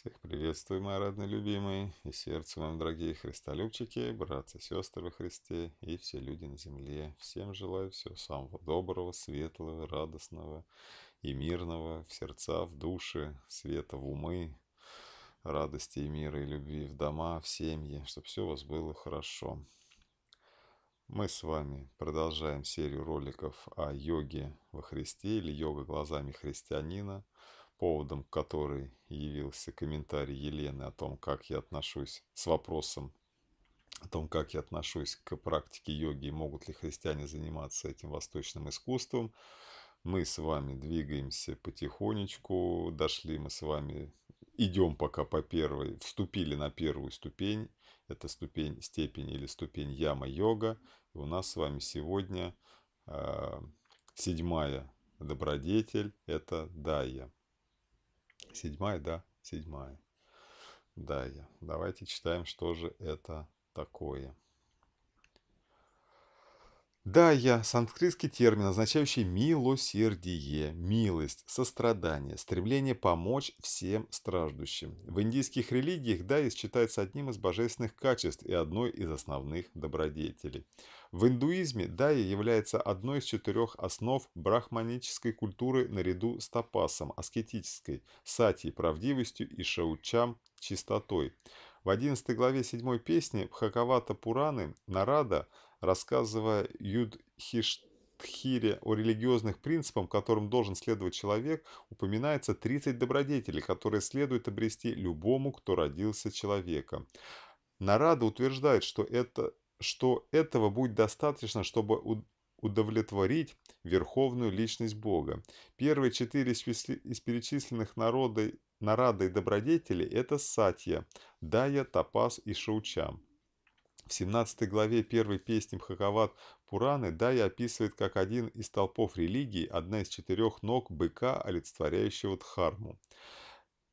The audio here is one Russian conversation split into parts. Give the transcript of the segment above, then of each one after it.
Всех приветствую, мои родные любимые, и сердцу вам, дорогие христолюбчики, братцы, сестры во Христе и все люди на земле. Всем желаю всего самого доброго, светлого, радостного и мирного в сердца, в души, света в умы, радости и мира и любви в дома, в семьи, чтобы все у вас было хорошо. Мы с вами продолжаем серию роликов о йоге во Христе или йога глазами христианина – поводом которой явился комментарий Елены о том, как я отношусь с вопросом о том, как я отношусь к практике йоги и могут ли христиане заниматься этим восточным искусством. Мы с вами двигаемся потихонечку, дошли мы с вами, идем пока по первой, вступили на первую ступень, это ступень степень или ступень яма-йога. И у нас с вами сегодня э, седьмая добродетель, это дая. Седьмая, да, седьмая. Да, я. Давайте читаем, что же это такое. Дая я – санскритский термин, означающий милосердие, милость, сострадание, стремление помочь всем страждущим. В индийских религиях Дая считается одним из божественных качеств и одной из основных добродетелей. В индуизме дая является одной из четырех основ брахманической культуры наряду с тапасом, аскетической, сати – правдивостью и шаучам – чистотой. В 11 главе 7 песни Бхагавата Пураны Нарада – рассказывая Юдхиштхире о религиозных принципах, которым должен следовать человек, упоминается 30 добродетелей, которые следует обрести любому, кто родился человеком. Нарада утверждает, что, это, что этого будет достаточно, чтобы удовлетворить верховную личность Бога. Первые четыре из перечисленных народой, нарадой добродетелей – это сатья, дая, тапас и шаучам. В 17 главе первой песни Бхагават Пураны Дая описывает как один из толпов религии, одна из четырех ног быка, олицетворяющего Дхарму.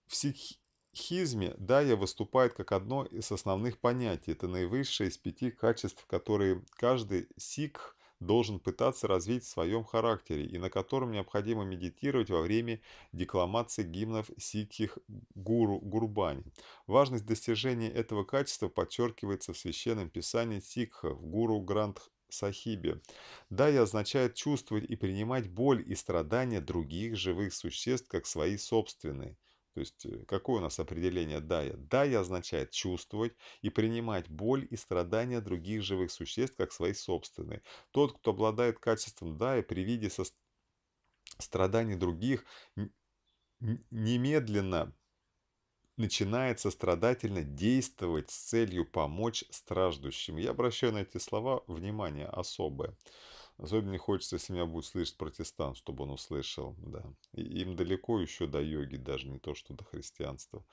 В сикхизме Дая выступает как одно из основных понятий. Это наивысшее из пяти качеств, которые каждый сикх должен пытаться развить в своем характере и на котором необходимо медитировать во время декламации гимнов сикхих гуру Гурбани. Важность достижения этого качества подчеркивается в священном писании сикхов гуру грант сахибе. Дая означает чувствовать и принимать боль и страдания других живых существ как свои собственные. То есть, э, какое у нас определение «дая»? «Дая» означает чувствовать и принимать боль и страдания других живых существ как свои собственные. Тот, кто обладает качеством «дая» при виде со... страданий других, немедленно начинает сострадательно действовать с целью помочь страждущим. Я обращаю на эти слова внимание особое. Особенно не хочется, если меня будет слышать протестант, чтобы он услышал. Да. И им далеко еще до йоги, даже не то, что до христианства.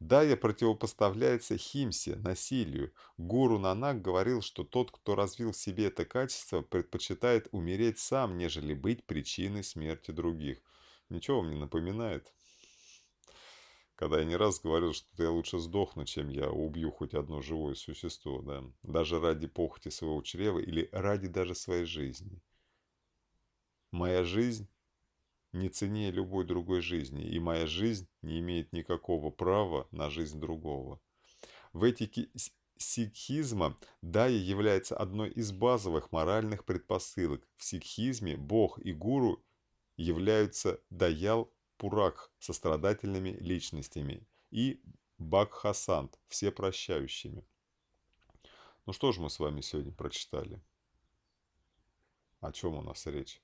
Да, я противопоставляется химсе, насилию. Гуру Нанак говорил, что тот, кто развил в себе это качество, предпочитает умереть сам, нежели быть причиной смерти других. Ничего вам не напоминает? когда я не раз говорил, что я лучше сдохну, чем я убью хоть одно живое существо, да, даже ради похоти своего чрева или ради даже своей жизни. Моя жизнь не ценнее любой другой жизни, и моя жизнь не имеет никакого права на жизнь другого. В этике сикхизма Дая является одной из базовых моральных предпосылок. В сикхизме Бог и Гуру являются Даял Пурак со страдательными личностями и Бакхасант, все прощающими. Ну что же мы с вами сегодня прочитали? О чем у нас речь?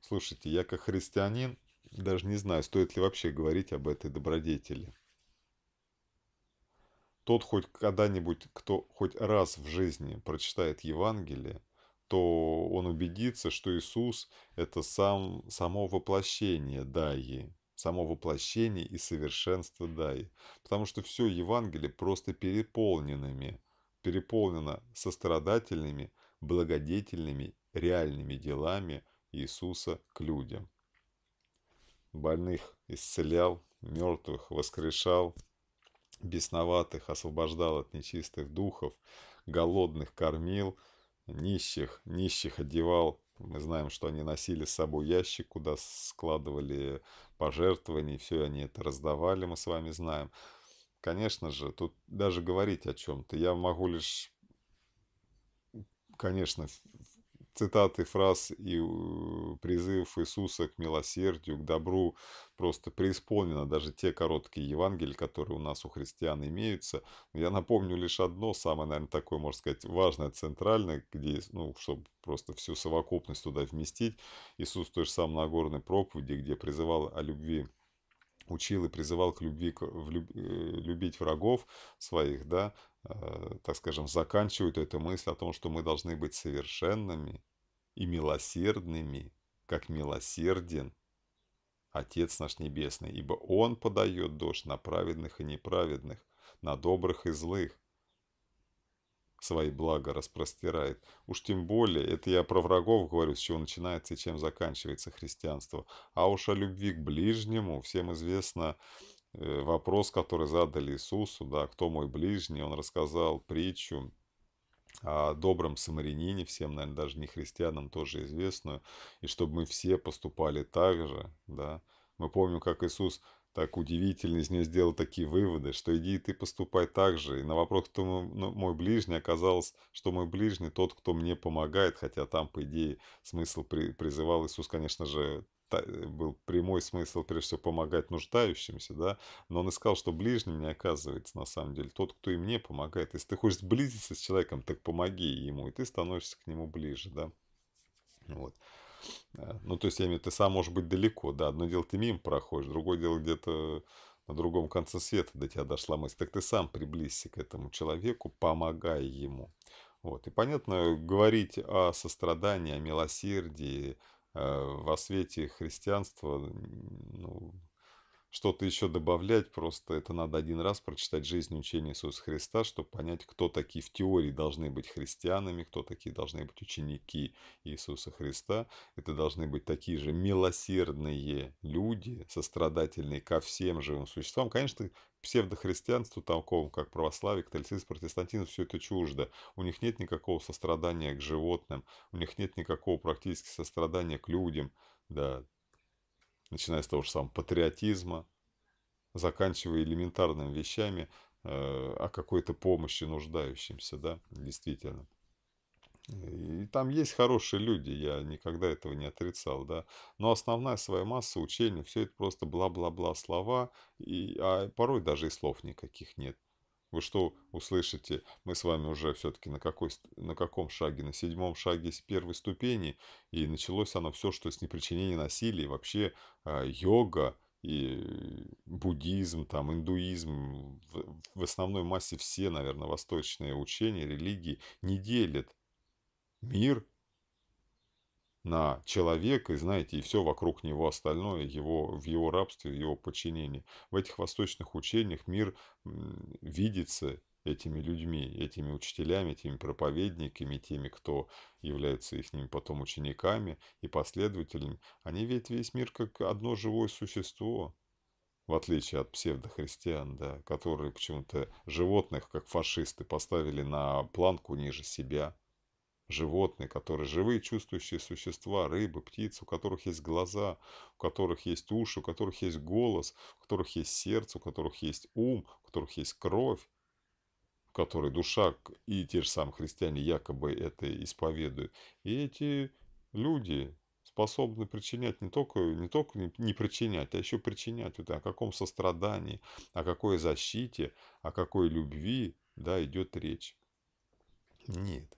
Слушайте, я как христианин даже не знаю, стоит ли вообще говорить об этой добродетели. Тот хоть когда-нибудь, кто хоть раз в жизни прочитает Евангелие, то он убедится, что Иисус – это сам, само воплощение Дайи, само воплощение и совершенство Дайи. Потому что все Евангелие просто переполненными, переполнено сострадательными, благодетельными, реальными делами Иисуса к людям. Больных исцелял, мертвых воскрешал, бесноватых освобождал от нечистых духов, голодных кормил – нищих, нищих одевал. Мы знаем, что они носили с собой ящик, куда складывали пожертвования, и все они это раздавали, мы с вами знаем. Конечно же, тут даже говорить о чем-то. Я могу лишь, конечно, цитаты, фраз и э, призыв Иисуса к милосердию, к добру просто преисполнено. Даже те короткие Евангелия, которые у нас у христиан имеются. Я напомню лишь одно, самое, наверное, такое, можно сказать, важное, центральное, где, ну, чтобы просто всю совокупность туда вместить. Иисус в той же самой Нагорной проповеди, где призывал о любви учил и призывал к любви, к, в, э, любить врагов своих, да, Э, так скажем, заканчивают эту мысль о том, что мы должны быть совершенными и милосердными, как милосерден Отец наш Небесный, ибо Он подает дождь на праведных и неправедных, на добрых и злых. Свои блага распростирает. Уж тем более, это я про врагов говорю, с чего начинается и чем заканчивается христианство. А уж о любви к ближнему всем известно, Э, вопрос, который задали Иисусу, да, кто мой ближний, он рассказал притчу о добром самарянине, всем, наверное, даже не христианам тоже известную, и чтобы мы все поступали так же, да. Мы помним, как Иисус так удивительно из нее сделал такие выводы, что иди ты поступай так же. И на вопрос, кто мой, ну, мой ближний, оказалось, что мой ближний тот, кто мне помогает, хотя там, по идее, смысл при, призывал Иисус, конечно же, Э, был прямой смысл, прежде всего, помогать нуждающимся, да, но он и сказал, что ближним не оказывается, на самом деле, тот, кто и мне помогает. Если ты хочешь сблизиться с человеком, так помоги ему, и ты становишься к нему ближе, да. Вот. Э, ну, то есть, я имею в виду, ты сам можешь быть далеко, да, одно дело ты мимо проходишь, другое дело где-то на другом конце света до тебя дошла мысль, так ты сам приблизься к этому человеку, помогай ему. Вот. И понятно, говорить о сострадании, о милосердии, Э, во свете христианства ну, что-то еще добавлять, просто это надо один раз прочитать жизнь и учение Иисуса Христа, чтобы понять, кто такие в теории должны быть христианами, кто такие должны быть ученики Иисуса Христа. Это должны быть такие же милосердные люди, сострадательные ко всем живым существам. Конечно, псевдохристианству, такому как православие, католицизм, протестантизм, все это чуждо. У них нет никакого сострадания к животным, у них нет никакого практически сострадания к людям, да, начиная с того же самого патриотизма, заканчивая элементарными вещами э, о какой-то помощи нуждающимся, да, действительно. И там есть хорошие люди, я никогда этого не отрицал, да. Но основная своя масса учения, все это просто бла-бла-бла слова, и, а порой даже и слов никаких нет вы что услышите? Мы с вами уже все-таки на, какой, на каком шаге? На седьмом шаге с первой ступени. И началось оно все, что с непричинения насилия, вообще а, йога, и буддизм, там, индуизм, в, в основной массе все, наверное, восточные учения, религии не делят мир на человек и знаете, и все вокруг него остальное, его, в его рабстве, в его подчинении. В этих восточных учениях мир видится этими людьми, этими учителями, этими проповедниками, теми, кто является их ним потом учениками и последователями. Они видят весь мир как одно живое существо, в отличие от псевдохристиан, да, которые почему-то животных, как фашисты, поставили на планку ниже себя – животные, которые живые чувствующие существа, рыбы, птицы, у которых есть глаза, у которых есть уши, у которых есть голос, у которых есть сердце, у которых есть ум, у которых есть кровь, у которой душа, и те же самые христиане якобы это исповедуют. И эти люди способны причинять не только, не только не, не причинять, а еще причинять. Вот о каком сострадании, о какой защите, о какой любви да, идет речь. Нет.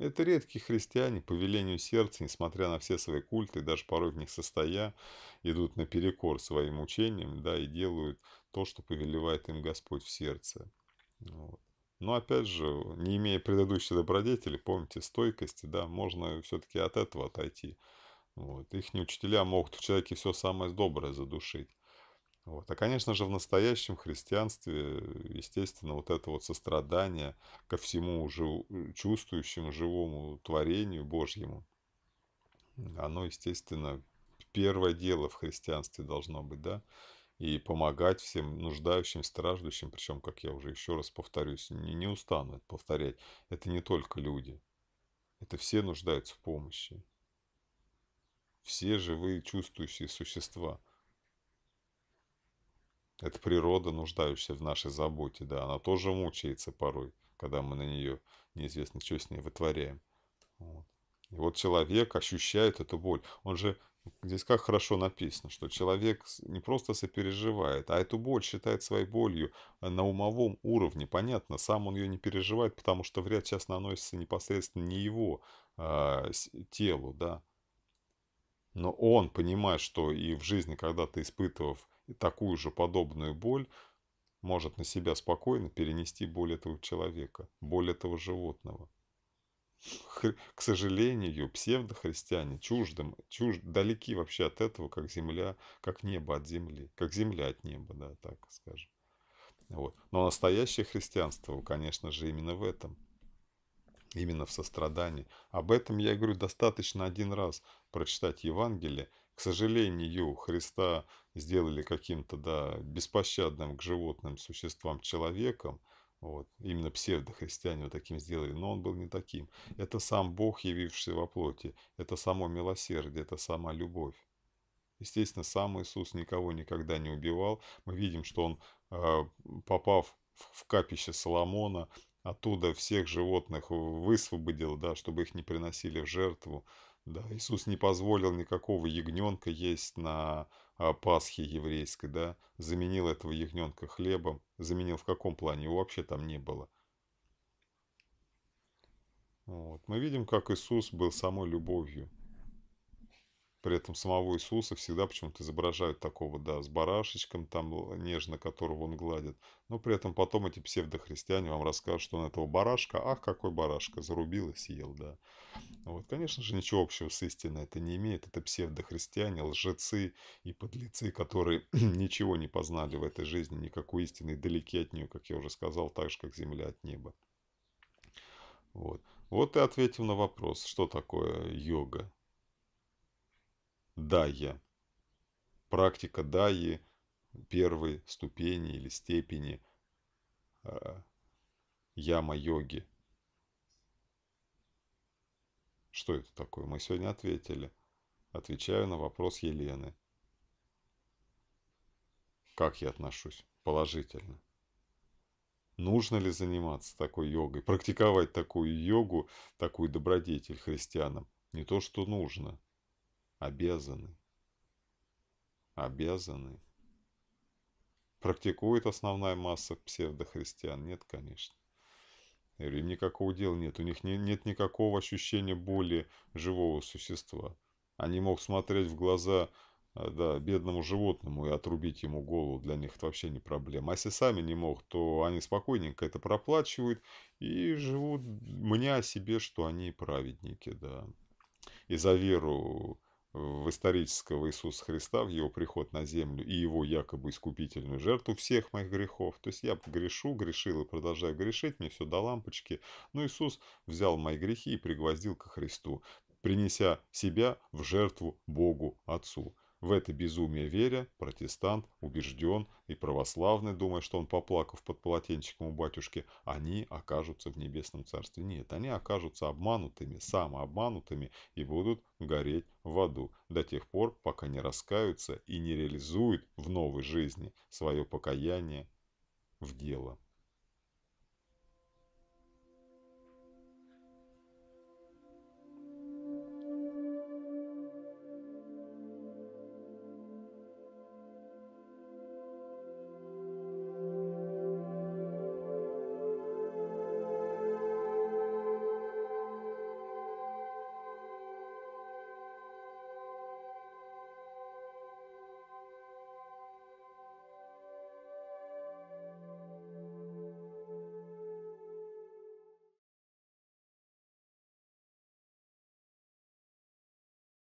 Это редкие христиане, по велению сердца, несмотря на все свои культы, даже порой в них состоя, идут наперекор своим учениям, да, и делают то, что повелевает им Господь в сердце. Вот. Но опять же, не имея предыдущей добродетели, помните, стойкости, да, можно все-таки от этого отойти. Вот. Их учителя могут в человеке все самое доброе задушить. Вот. А, конечно же, в настоящем христианстве, э, естественно, вот это вот сострадание ко всему уже э, чувствующему живому творению Божьему, оно, естественно, первое дело в христианстве должно быть, да, и помогать всем нуждающим, страждущим, причем, как я уже еще раз повторюсь, не, не устану это повторять, это не только люди, это все нуждаются в помощи, все живые чувствующие существа – это природа, нуждающая в нашей заботе, да, она тоже мучается порой, когда мы на нее неизвестно, что с ней вытворяем. Вот. И вот человек ощущает эту боль. Он же, здесь как хорошо написано, что человек не просто сопереживает, а эту боль считает своей болью э, на умовом уровне. Понятно, сам он ее не переживает, потому что вряд сейчас наносится непосредственно не его а, телу, да. Но он понимает, что и в жизни, когда то испытывав и такую же подобную боль может на себя спокойно перенести боль этого человека, боль этого животного. К сожалению, псевдохристиане чуждым, чужд... далеки вообще от этого, как земля, как небо от земли, как земля от неба, да, так скажем. Вот. Но настоящее христианство, конечно же, именно в этом. Именно в сострадании. Об этом я говорю достаточно один раз прочитать Евангелие, к сожалению, Христа сделали каким-то да, беспощадным к животным существам человеком, вот. Именно псевдохристиане вот таким сделали, но он был не таким. Это сам Бог, явившийся во плоти, это само милосердие, это сама любовь. Естественно, сам Иисус никого никогда не убивал. Мы видим, что он, а, попав в капище Соломона, оттуда всех животных высвободил, да, чтобы их не приносили в жертву. Да, Иисус не позволил никакого ягненка есть на а, Пасхе еврейской, да, заменил этого ягненка хлебом, заменил в каком плане, его вообще там не было. Вот. Мы видим, как Иисус был самой любовью. При этом самого Иисуса всегда почему-то изображают такого, да, с барашечком там нежно, которого он гладит. Но при этом потом эти псевдохристиане вам расскажут, что он этого барашка, ах, какой барашка, зарубил и съел, да. Вот, конечно же, ничего общего с истиной это не имеет. Это псевдохристиане, лжецы и подлецы, которые ничего не познали в этой жизни, никакой истины, далеки от нее, как я уже сказал, так же, как земля от неба. Вот. Вот и ответим на вопрос, что такое йога дайя. Практика дайи первой ступени или степени э, яма-йоги. Что это такое? Мы сегодня ответили. Отвечаю на вопрос Елены. Как я отношусь? Положительно. Нужно ли заниматься такой йогой, практиковать такую йогу, такую добродетель христианам? Не то, что нужно – обязаны, обязаны. Практикует основная масса псевдохристиан? Нет, конечно. Я говорю, им никакого дела нет. У них не, нет никакого ощущения боли живого существа. Они могут смотреть в глаза э, да, бедному животному и отрубить ему голову. Для них это вообще не проблема. А если сами не могут, то они спокойненько это проплачивают и живут, мне о себе, что они праведники. Да. И за веру в исторического Иисуса Христа, в его приход на землю и его якобы искупительную жертву всех моих грехов. То есть я грешу, грешил и продолжаю грешить, мне все до лампочки. Но Иисус взял мои грехи и пригвоздил ко Христу, принеся себя в жертву Богу Отцу. В это безумие веря, протестант убежден и православный, думая, что он, поплакав под полотенчиком у батюшки, они окажутся в небесном царстве. Нет, они окажутся обманутыми, самообманутыми и будут гореть в аду до тех пор, пока не раскаются и не реализуют в новой жизни свое покаяние в дело.